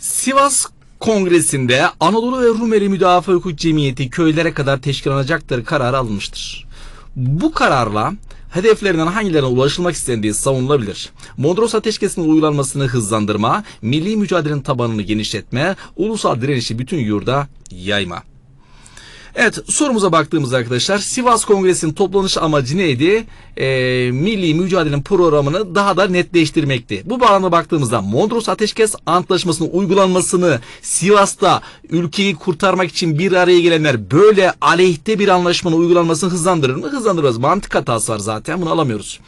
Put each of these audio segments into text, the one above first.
Sivas Kongresi'nde Anadolu ve Rumeli Müdafaa Hukuk Cemiyeti köylere kadar teşkillanacaktır kararı alınmıştır. Bu kararla hedeflerinden hangilerine ulaşılmak istendiği savunulabilir. Mondros ateşkesinin uygulanmasını hızlandırma, milli mücadelenin tabanını genişletme, ulusal direnişi bütün yurda yayma. Evet sorumuza baktığımız arkadaşlar Sivas Kongresi'nin toplanış amacı neydi? E, milli mücadelenin programını daha da netleştirmekti. Bu bağlamda baktığımızda Mondros Ateşkes Antlaşması'nın uygulanmasını Sivas'ta ülkeyi kurtarmak için bir araya gelenler böyle aleyhte bir anlaşmanın uygulanmasını hızlandırır mı? Hızlandırmaz. Mantık hatası var zaten bunu alamıyoruz.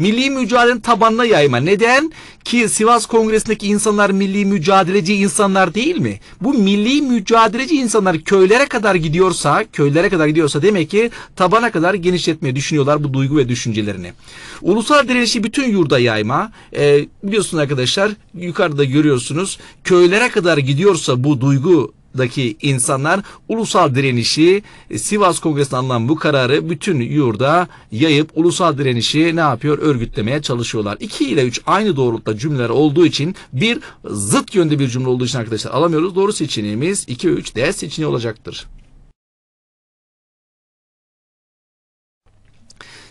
Milli mücadelenin tabanına yayma. Neden? Ki Sivas Kongresi'ndeki insanlar milli mücadeleci insanlar değil mi? Bu milli mücadeleci insanlar köylere kadar gidiyorsa, köylere kadar gidiyorsa demek ki tabana kadar genişletmeyi düşünüyorlar bu duygu ve düşüncelerini. Ulusal direnişi bütün yurda yayma. E, biliyorsunuz arkadaşlar yukarıda görüyorsunuz köylere kadar gidiyorsa bu duygu daki insanlar ulusal direnişi e, Sivas Kongresi'nde alınan bu kararı bütün yurda yayıp ulusal direnişi ne yapıyor örgütlemeye çalışıyorlar. 2 ile 3 aynı doğrultuda cümleler olduğu için bir zıt yönde bir cümle olduğu için arkadaşlar alamıyoruz. Doğru seçeneğimiz 2 ve 3 D seçeneği olacaktır.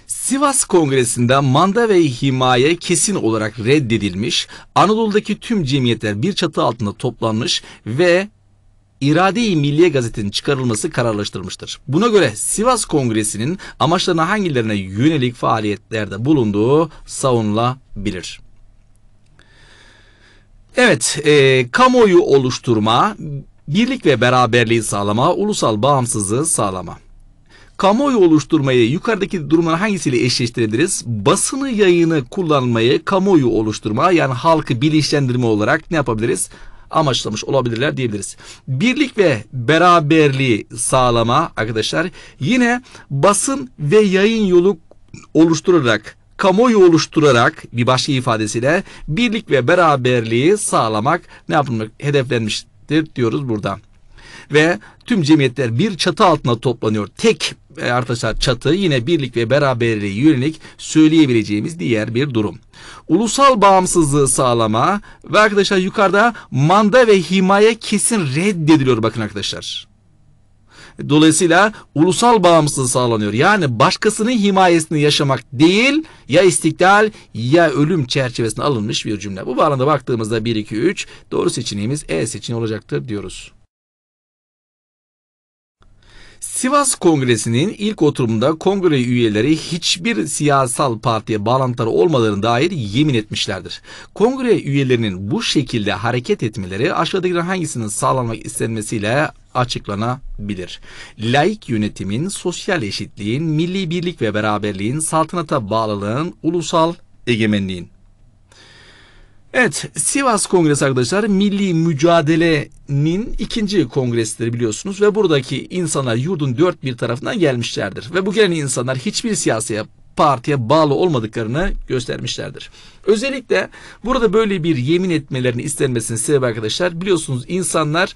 Sivas Kongresi'nde manda ve himaye kesin olarak reddedilmiş, Anadolu'daki tüm cemiyetler bir çatı altında toplanmış ve İrade-i Milliye gazetinin çıkarılması kararlaştırmıştır. Buna göre Sivas Kongresi'nin amaçlarına hangilerine yönelik faaliyetlerde bulunduğu savunulabilir. Evet, e, kamuoyu oluşturma, birlik ve beraberliği sağlama, ulusal bağımsızlığı sağlama. Kamuoyu oluşturmayı yukarıdaki durumlar hangisiyle eşleştirebiliriz? Basını yayını kullanmayı kamuoyu oluşturma yani halkı bilinçlendirme olarak ne yapabiliriz? amaçlamış olabilirler diyebiliriz. Birlik ve beraberliği sağlama arkadaşlar yine basın ve yayın yolu oluşturarak kamuoyu oluşturarak bir başka ifadesiyle birlik ve beraberliği sağlamak ne yapılmak hedeflenmiştir diyoruz burada. Ve tüm cemiyetler bir çatı altına toplanıyor. Tek e, arkadaşlar çatı yine birlik ve beraberliği yönelik söyleyebileceğimiz diğer bir durum. Ulusal bağımsızlığı sağlama ve arkadaşlar yukarıda manda ve himaye kesin reddediliyor bakın arkadaşlar. Dolayısıyla ulusal bağımsızlığı sağlanıyor. Yani başkasının himayesini yaşamak değil ya istiklal ya ölüm çerçevesine alınmış bir cümle. Bu bağlamda baktığımızda 1, 2, 3 doğru seçeneğimiz E seçeneği olacaktır diyoruz. Sivas Kongresi'nin ilk oturumunda kongre üyeleri hiçbir siyasal partiye bağlantıları olmalarına dair yemin etmişlerdir. Kongre üyelerinin bu şekilde hareket etmeleri aşağıdakilerden hangisinin sağlanmak istenmesiyle açıklanabilir. Laik yönetimin, sosyal eşitliğin, milli birlik ve beraberliğin, saltanata bağlılığın, ulusal egemenliğin. Evet Sivas Kongresi arkadaşlar milli mücadelenin ikinci kongresidir biliyorsunuz ve buradaki insanlar yurdun dört bir tarafından gelmişlerdir. Ve bu gelen insanlar hiçbir siyasi partiye bağlı olmadıklarını göstermişlerdir. Özellikle burada böyle bir yemin etmelerini istenmesinin sebebi arkadaşlar biliyorsunuz insanlar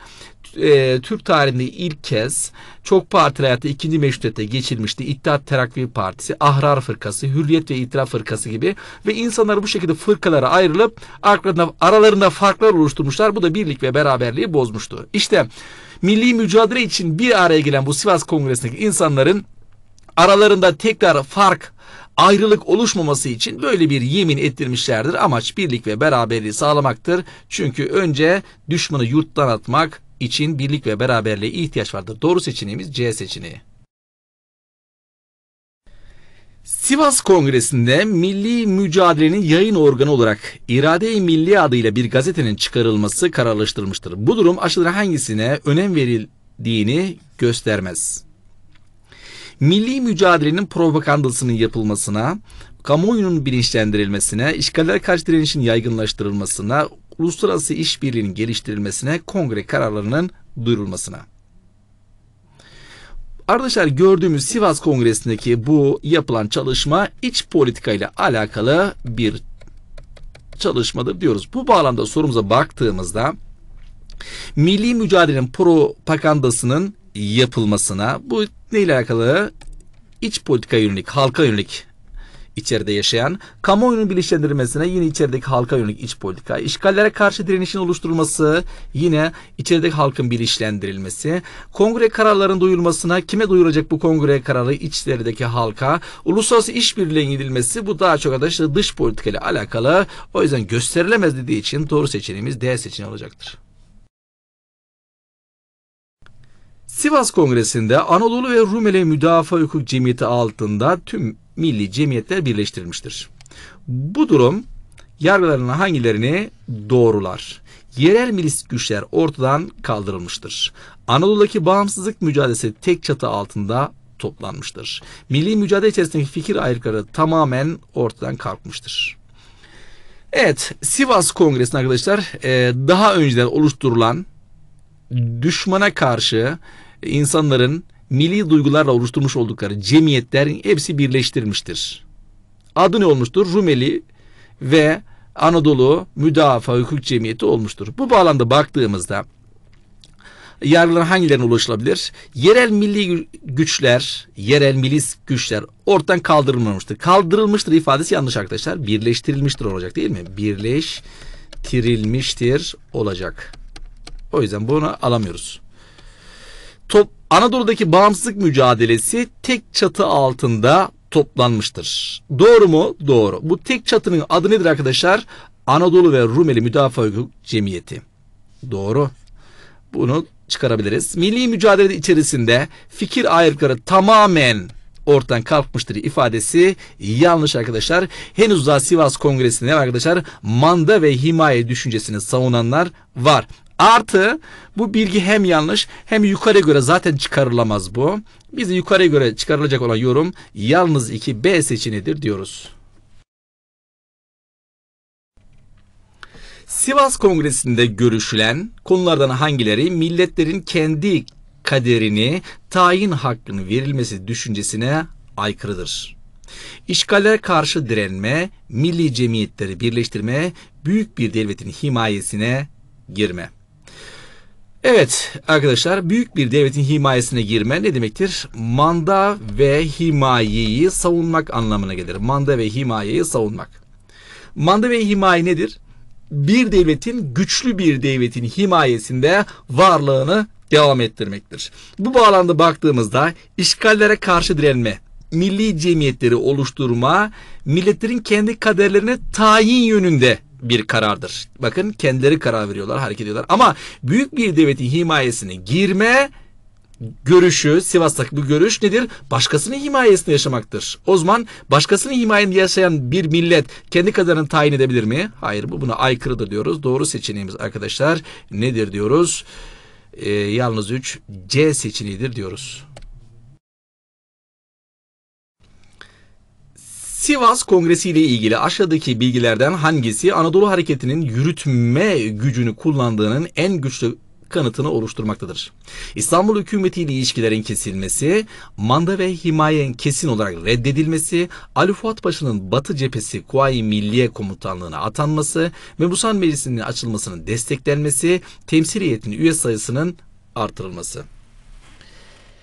e, Türk tarihinde ilk kez çok partili hayatta ikinci meşrutiyete geçilmişti. İttihat Terakki Partisi, Ahrar Fırkası, Hürriyet ve İtiraf Fırkası gibi ve insanlar bu şekilde fırkalara ayrılıp aralarında, aralarında farklar oluşturmuşlar. Bu da birlik ve beraberliği bozmuştu. İşte milli mücadele için bir araya gelen bu Sivas Kongresi'ndeki insanların aralarında tekrar fark ayrılık oluşmaması için böyle bir yemin ettirmişlerdir. Amaç birlik ve beraberliği sağlamaktır. Çünkü önce düşmanı yurttan atmak için birlik ve beraberliğe ihtiyaç vardır. Doğru seçeneğimiz C seçeneği. Sivas Kongresi'nde Milli Mücadele'nin yayın organı olarak İrade-i Milli adıyla bir gazetenin çıkarılması kararlaştırılmıştır. Bu durum aşılara hangisine önem verildiğini göstermez milli mücadelenin propagandasının yapılmasına, kamuoyunun bilinçlendirilmesine, işgaller karşı direnişin yaygınlaştırılmasına, uluslararası işbirliğinin geliştirilmesine, kongre kararlarının duyurulmasına. Arkadaşlar gördüğümüz Sivas Kongresi'ndeki bu yapılan çalışma iç politika ile alakalı bir çalışmadır diyoruz. Bu bağlamda sorumuza baktığımızda milli mücadelenin propagandasının yapılmasına bu neyle alakalı? İç politika yönelik, halka yönelik içeride yaşayan, kamuoyunun bilinçlendirilmesine yine içerideki halka yönelik iç politika, işgallere karşı direnişin oluşturulması, yine içerideki halkın bilinçlendirilmesi, kongre kararlarının duyulmasına, kime duyuracak bu kongre kararı içerideki halka, uluslararası işbirliğine gidilmesi bu daha çok arkadaşlar dış politika ile alakalı. O yüzden gösterilemez dediği için doğru seçeneğimiz D seçeneği olacaktır. Sivas Kongresi'nde Anadolu ve Rumeli Müdafaa Hukuk Cemiyeti altında tüm milli cemiyetler birleştirilmiştir. Bu durum yargılarının hangilerini doğrular? Yerel milis güçler ortadan kaldırılmıştır. Anadolu'daki bağımsızlık mücadelesi tek çatı altında toplanmıştır. Milli mücadele içerisindeki fikir ayrılıkları tamamen ortadan kalkmıştır. Evet, Sivas Kongresi'nin arkadaşlar e, daha önceden oluşturulan düşmana karşı insanların milli duygularla oluşturmuş oldukları cemiyetlerin hepsi birleştirmiştir. Adı ne olmuştur? Rumeli ve Anadolu Müdafaa Hukuk Cemiyeti olmuştur. Bu bağlamda baktığımızda yargılara hangilerine ulaşılabilir? Yerel milli güçler, yerel milis güçler ortadan kaldırılmamıştır. Kaldırılmıştır ifadesi yanlış arkadaşlar. Birleştirilmiştir olacak değil mi? Birleştirilmiştir olacak. O yüzden bunu alamıyoruz. Top, Anadolu'daki bağımsızlık mücadelesi tek çatı altında toplanmıştır. Doğru mu? Doğru. Bu tek çatının adı nedir arkadaşlar? Anadolu ve Rumeli Müdafaa Hukuk Cemiyeti. Doğru. Bunu çıkarabiliriz. Milli mücadele içerisinde fikir ayrılıkları tamamen ortadan kalkmıştır ifadesi yanlış arkadaşlar. Henüz daha Sivas Kongresi'nde arkadaşlar manda ve himaye düşüncesini savunanlar var. Artı bu bilgi hem yanlış hem yukarı göre zaten çıkarılamaz bu. Biz de yukarı göre çıkarılacak olan yorum yalnız iki B seçeneğidir diyoruz. Sivas Kongresi'nde görüşülen konulardan hangileri milletlerin kendi kaderini, tayin hakkının verilmesi düşüncesine aykırıdır? İşgale karşı direnme, milli cemiyetleri birleştirme, büyük bir devletin himayesine girme. Evet arkadaşlar büyük bir devletin himayesine girme ne demektir? Manda ve himayeyi savunmak anlamına gelir. Manda ve himayeyi savunmak. Manda ve himaye nedir? Bir devletin güçlü bir devletin himayesinde varlığını devam ettirmektir. Bu bağlamda baktığımızda işgallere karşı direnme, milli cemiyetleri oluşturma milletlerin kendi kaderlerine tayin yönünde bir karardır. Bakın kendileri karar veriyorlar, hareket ediyorlar. Ama büyük bir devletin himayesine girme görüşü, Sivas'taki bu görüş nedir? Başkasının himayesinde yaşamaktır. O zaman başkasının himayesinde yaşayan bir millet kendi kaderini tayin edebilir mi? Hayır bu buna aykırıdır diyoruz. Doğru seçeneğimiz arkadaşlar nedir diyoruz? Ee, yalnız 3 C seçeneğidir diyoruz. Sivas Kongresi ile ilgili aşağıdaki bilgilerden hangisi Anadolu Hareketi'nin yürütme gücünü kullandığının en güçlü kanıtını oluşturmaktadır. İstanbul hükümeti ile ilişkilerin kesilmesi, manda ve himayen kesin olarak reddedilmesi, Ali Fuat Paşa'nın Batı cephesi Kuvayi Milliye Komutanlığı'na atanması, Mebusan Meclisi'nin açılmasının desteklenmesi, temsiliyetin üye sayısının artırılması.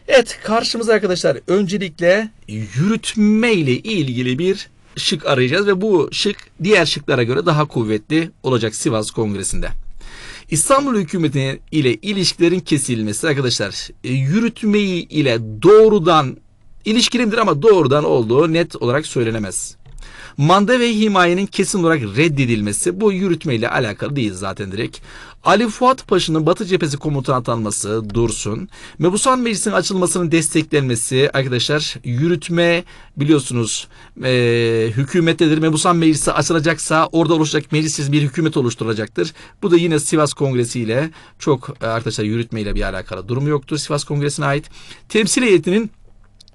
Evet karşımıza arkadaşlar öncelikle yürütme ile ilgili bir şık arayacağız ve bu şık diğer şıklara göre daha kuvvetli olacak Sivas Kongresi'nde. İstanbul hükümeti ile ilişkilerin kesilmesi arkadaşlar e, yürütmeyi ile doğrudan ilişkilidir ama doğrudan olduğu net olarak söylenemez. Manda ve himayenin kesin olarak reddedilmesi bu yürütmeyle alakalı değil zaten direkt. Ali Fuat Paşa'nın Batı Cephesi komutanı atanması Dursun, Mebusan Meclisi'nin açılmasının desteklenmesi arkadaşlar yürütme biliyorsunuz e, hükümettedir. Mebusan Meclisi açılacaksa orada oluşacak meclis bir hükümet oluşturacaktır. Bu da yine Sivas Kongresi ile çok arkadaşlar yürütmeyle bir alakalı durumu yoktur Sivas Kongresi'ne ait. Temsil heyetinin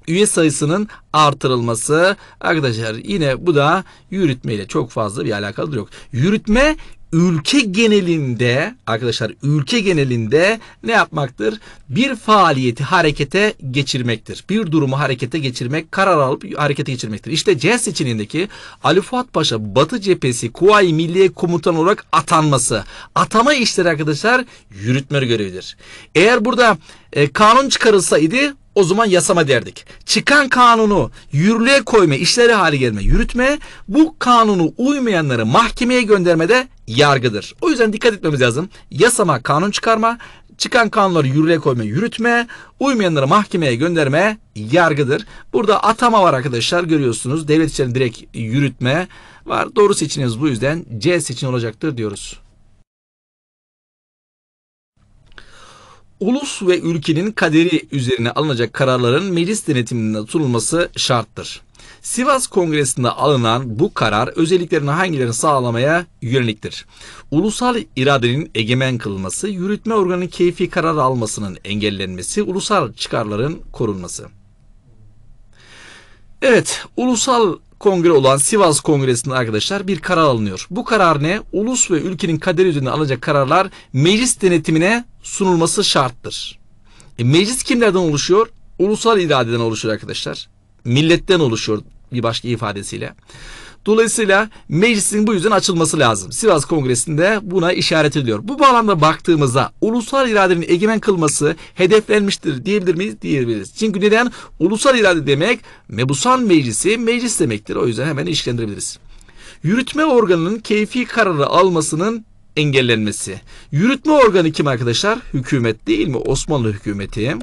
üye sayısının artırılması arkadaşlar yine bu da yürütmeyle çok fazla bir alakalı yok. Yürütme ülke genelinde arkadaşlar ülke genelinde ne yapmaktır? Bir faaliyeti harekete geçirmektir. Bir durumu harekete geçirmek, karar alıp harekete geçirmektir. İşte C seçeneğindeki Ali Fuat Paşa Batı Cephesi Kuvayi Milliye Komutan olarak atanması. Atama işleri arkadaşlar yürütme görevidir. Eğer burada e, kanun çıkarılsaydı o zaman yasama derdik. Çıkan kanunu yürürlüğe koyma, işleri hale gelme, yürütme, bu kanunu uymayanları mahkemeye gönderme de yargıdır. O yüzden dikkat etmemiz lazım. Yasama, kanun çıkarma, çıkan kanunları yürürlüğe koyma, yürütme, uymayanları mahkemeye gönderme yargıdır. Burada atama var arkadaşlar görüyorsunuz. Devlet içeri direkt yürütme var. Doğru seçeneğimiz bu yüzden C seçeneği olacaktır diyoruz. ulus ve ülkenin kaderi üzerine alınacak kararların meclis denetiminde tutulması şarttır. Sivas Kongresi'nde alınan bu karar özelliklerini hangilerini sağlamaya yöneliktir. Ulusal iradenin egemen kılması, yürütme organının keyfi karar almasının engellenmesi, ulusal çıkarların korunması. Evet, ulusal kongre olan Sivas Kongresi'nde arkadaşlar bir karar alınıyor. Bu karar ne? Ulus ve ülkenin kaderi üzerine alacak kararlar meclis denetimine sunulması şarttır. E, meclis kimlerden oluşuyor? Ulusal iradeden oluşuyor arkadaşlar. Milletten oluşuyor bir başka ifadesiyle. Dolayısıyla meclisin bu yüzden açılması lazım. Sivas Kongresi'nde buna işaret ediliyor. Bu bağlamda baktığımızda ulusal iradenin egemen kılması hedeflenmiştir diyebilir miyiz? Diyebiliriz. Çünkü neden? Ulusal irade demek mebusan meclisi meclis demektir. O yüzden hemen ilişkilendirebiliriz. Yürütme organının keyfi kararı almasının engellenmesi. Yürütme organı kim arkadaşlar? Hükümet değil mi? Osmanlı hükümeti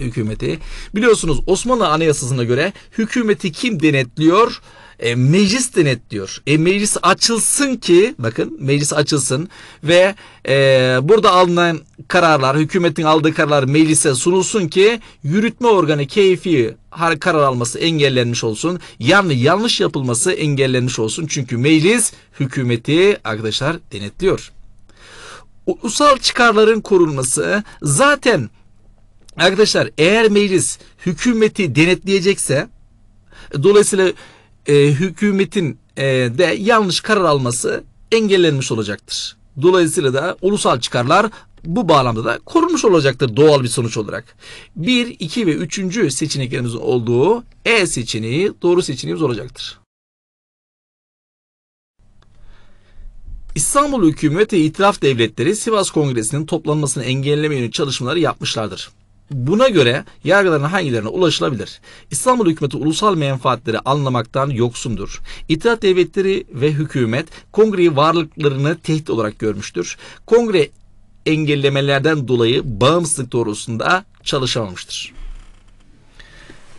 hükümeti. Biliyorsunuz Osmanlı Anayasası'na göre hükümeti kim denetliyor? E, meclis denetliyor. E, meclis açılsın ki bakın meclis açılsın ve e, burada alınan kararlar hükümetin aldığı kararlar meclise sunulsun ki yürütme organı keyfi karar alması engellenmiş olsun. Yani yanlış yapılması engellenmiş olsun. Çünkü meclis hükümeti arkadaşlar denetliyor. Ulusal çıkarların korunması zaten arkadaşlar eğer meclis hükümeti denetleyecekse Dolayısıyla e, hükümetin e, de yanlış karar alması engellenmiş olacaktır. Dolayısıyla da ulusal çıkarlar bu bağlamda da korunmuş olacaktır doğal bir sonuç olarak. 1, 2 ve 3. seçeneklerimizin olduğu E seçeneği doğru seçeneğimiz olacaktır. İstanbul hükümeti ve itiraf devletleri Sivas Kongresi'nin toplanmasını engelleme yönelik çalışmaları yapmışlardır. Buna göre yargıların hangilerine ulaşılabilir? İstanbul hükümeti ulusal menfaatleri anlamaktan yoksundur. İttihat devletleri ve hükümet kongreyi varlıklarını tehdit olarak görmüştür. Kongre engellemelerden dolayı bağımsızlık doğrusunda çalışamamıştır.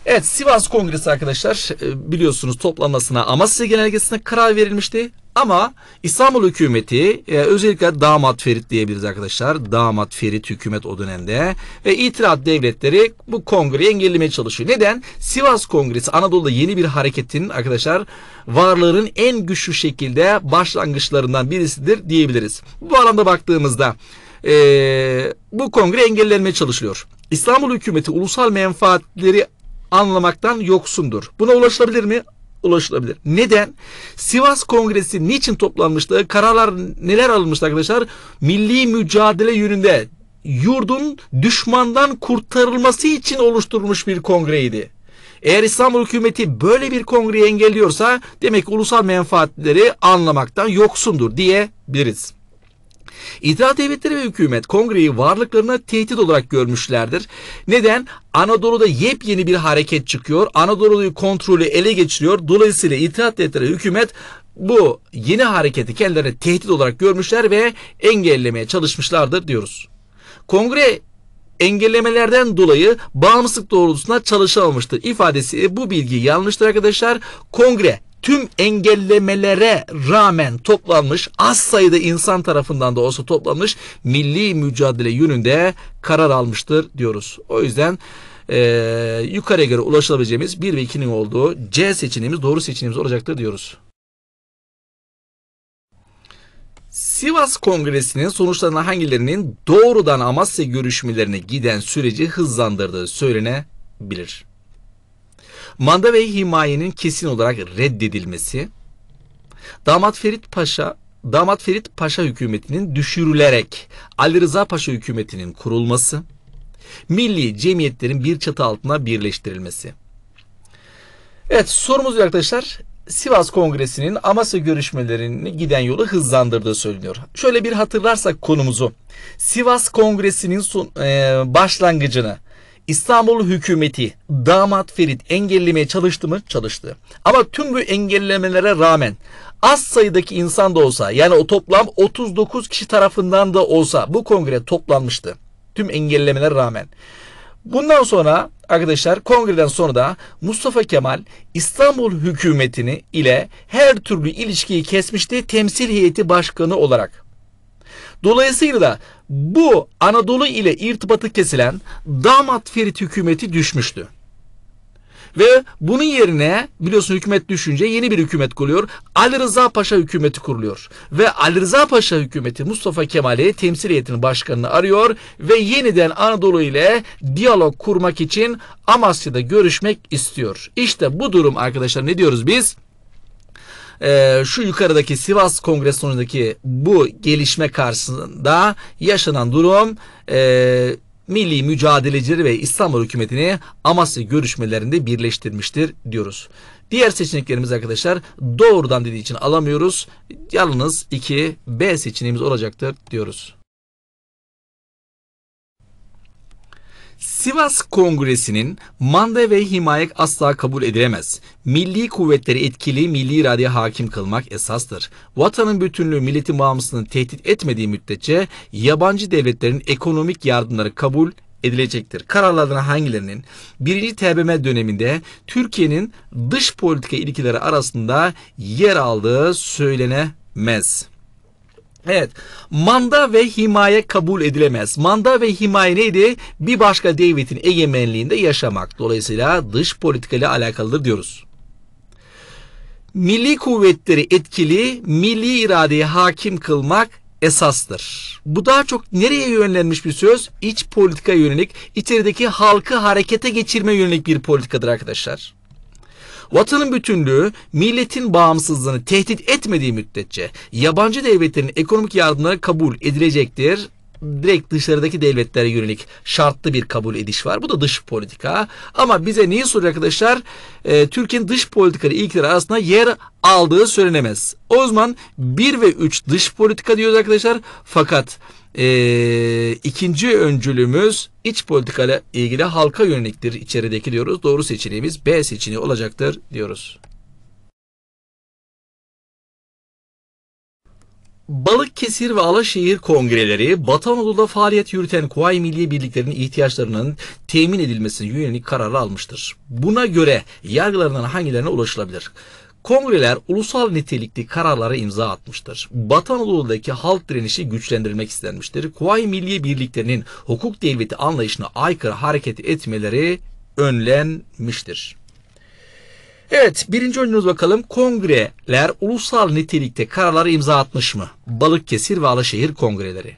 Evet Sivas Kongresi arkadaşlar e, biliyorsunuz toplanmasına Amasya Genelgesi'ne karar verilmişti ama İstanbul hükümeti e, özellikle damat Ferit diyebiliriz arkadaşlar. Damat Ferit hükümet o dönemde ve itirat devletleri bu kongreyi engellemeye çalışıyor. Neden? Sivas Kongresi Anadolu'da yeni bir hareketin arkadaşlar varlığının en güçlü şekilde başlangıçlarından birisidir diyebiliriz. Bu alanda baktığımızda e, bu kongre engellenmeye çalışılıyor. İstanbul hükümeti ulusal menfaatleri anlamaktan yoksundur. Buna ulaşılabilir mi? ulaşılabilir. Neden? Sivas Kongresi niçin toplanmıştı? Kararlar neler alınmıştı arkadaşlar? Milli mücadele yönünde yurdun düşmandan kurtarılması için oluşturulmuş bir kongreydi. Eğer İstanbul hükümeti böyle bir kongreyi engelliyorsa demek ki ulusal menfaatleri anlamaktan yoksundur diyebiliriz. İttihat Devletleri ve hükümet kongreyi varlıklarına tehdit olarak görmüşlerdir. Neden? Anadolu'da yepyeni bir hareket çıkıyor. Anadolu'yu kontrolü ele geçiriyor. Dolayısıyla İttihat Devletleri hükümet bu yeni hareketi kendilerine tehdit olarak görmüşler ve engellemeye çalışmışlardır diyoruz. Kongre engellemelerden dolayı bağımsızlık doğrultusunda çalışamamıştır ifadesi e, bu bilgi yanlıştır arkadaşlar. Kongre tüm engellemelere rağmen toplanmış az sayıda insan tarafından da olsa toplanmış milli mücadele yönünde karar almıştır diyoruz. O yüzden e, yukarıya göre ulaşılabileceğimiz 1 ve 2'nin olduğu C seçeneğimiz doğru seçeneğimiz olacaktır diyoruz. Sivas Kongresi'nin sonuçlarına hangilerinin doğrudan Amasya görüşmelerine giden süreci hızlandırdığı söylenebilir. Manda ve himayenin kesin olarak reddedilmesi, damat Ferit Paşa Damat Ferit Paşa hükümetinin düşürülerek Ali Rıza Paşa hükümetinin kurulması, milli cemiyetlerin bir çatı altına birleştirilmesi. Evet sorumuz arkadaşlar Sivas Kongresi'nin Amasya görüşmelerini giden yolu hızlandırdığı söyleniyor. Şöyle bir hatırlarsak konumuzu. Sivas Kongresi'nin son, e, başlangıcını İstanbul hükümeti damat Ferit engellemeye çalıştı mı? Çalıştı. Ama tüm bu engellemelere rağmen az sayıdaki insan da olsa yani o toplam 39 kişi tarafından da olsa bu kongre toplanmıştı. Tüm engellemelere rağmen. Bundan sonra arkadaşlar kongreden sonra da Mustafa Kemal İstanbul hükümetini ile her türlü ilişkiyi kesmişti temsil heyeti başkanı olarak. Dolayısıyla da bu Anadolu ile irtibatı kesilen damat Ferit hükümeti düşmüştü. Ve bunun yerine biliyorsun hükümet düşünce yeni bir hükümet kuruluyor. Ali Rıza Paşa hükümeti kuruluyor. Ve Ali Rıza Paşa hükümeti Mustafa Kemal'i temsil heyetinin başkanını arıyor ve yeniden Anadolu ile diyalog kurmak için Amasya'da görüşmek istiyor. İşte bu durum arkadaşlar ne diyoruz biz? e, şu yukarıdaki Sivas Kongresi sonundaki bu gelişme karşısında yaşanan durum e, milli mücadelecileri ve İstanbul hükümetini Amasya görüşmelerinde birleştirmiştir diyoruz. Diğer seçeneklerimiz arkadaşlar doğrudan dediği için alamıyoruz. Yalnız 2 B seçeneğimiz olacaktır diyoruz. Sivas Kongresi'nin manda ve himayek asla kabul edilemez. Milli kuvvetleri etkili, milli iradeye hakim kılmak esastır. Vatanın bütünlüğü milletin bağımsızlığını tehdit etmediği müddetçe yabancı devletlerin ekonomik yardımları kabul edilecektir. Kararlarına hangilerinin 1. TBMM döneminde Türkiye'nin dış politika ilgileri arasında yer aldığı söylenemez. Evet. Manda ve himaye kabul edilemez. Manda ve himaye neydi? Bir başka devletin egemenliğinde yaşamak. Dolayısıyla dış politikayla alakalıdır diyoruz. Milli kuvvetleri etkili, milli iradeyi hakim kılmak esastır. Bu daha çok nereye yönlenmiş bir söz? İç politika yönelik, içerideki halkı harekete geçirme yönelik bir politikadır arkadaşlar. Vatanın bütünlüğü milletin bağımsızlığını tehdit etmediği müddetçe yabancı devletlerin ekonomik yardımları kabul edilecektir direkt dışarıdaki devletlere yönelik şartlı bir kabul ediş var. Bu da dış politika. Ama bize niye soruyor arkadaşlar? E, Türkiye'nin dış politikalı ilkeleri arasında yer aldığı söylenemez. O zaman 1 ve 3 dış politika diyoruz arkadaşlar. Fakat e, ikinci öncülümüz iç politikayla ilgili halka yöneliktir içerideki diyoruz. Doğru seçeneğimiz B seçeneği olacaktır diyoruz. Balıkkesir ve Alaşehir Kongreleri, Batı Anadolu'da faaliyet yürüten Kuvayi Milli birliklerin ihtiyaçlarının temin edilmesine yönelik kararı almıştır. Buna göre yargılarından hangilerine ulaşılabilir? Kongreler ulusal nitelikli kararlara imza atmıştır. Batı Anadolu'daki halk direnişi güçlendirilmek istenmiştir. Kuvayi Milliye Birliklerinin hukuk devleti anlayışına aykırı hareket etmeleri önlenmiştir. Evet birinci önümüz bakalım kongreler ulusal nitelikte kararlara imza atmış mı? Balıkesir ve Alaşehir kongreleri.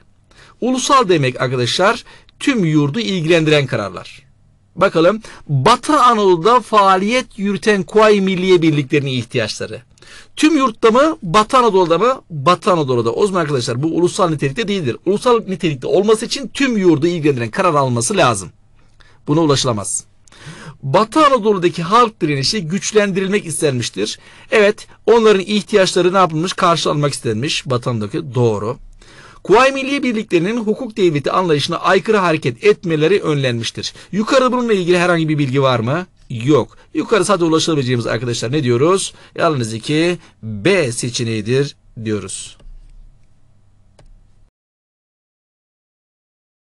Ulusal demek arkadaşlar tüm yurdu ilgilendiren kararlar. Bakalım Batı Anadolu'da faaliyet yürüten Kuvayi Milliye Birliklerinin ihtiyaçları. Tüm yurtta mı? Batı Anadolu'da mı? Batı Anadolu'da. O zaman arkadaşlar bu ulusal nitelikte değildir. Ulusal nitelikte olması için tüm yurdu ilgilendiren karar alması lazım. Buna ulaşılamaz. Batı Anadolu'daki halk direnişi güçlendirilmek istenmiştir. Evet onların ihtiyaçları ne yapılmış? Karşılanmak istenmiş. Batı Anadolu'daki doğru. Kuvayi Milliye Birliklerinin hukuk devleti anlayışına aykırı hareket etmeleri önlenmiştir. Yukarıda bununla ilgili herhangi bir bilgi var mı? Yok. Yukarı sadece ulaşılabileceğimiz arkadaşlar ne diyoruz? Yalnız iki B seçeneğidir diyoruz.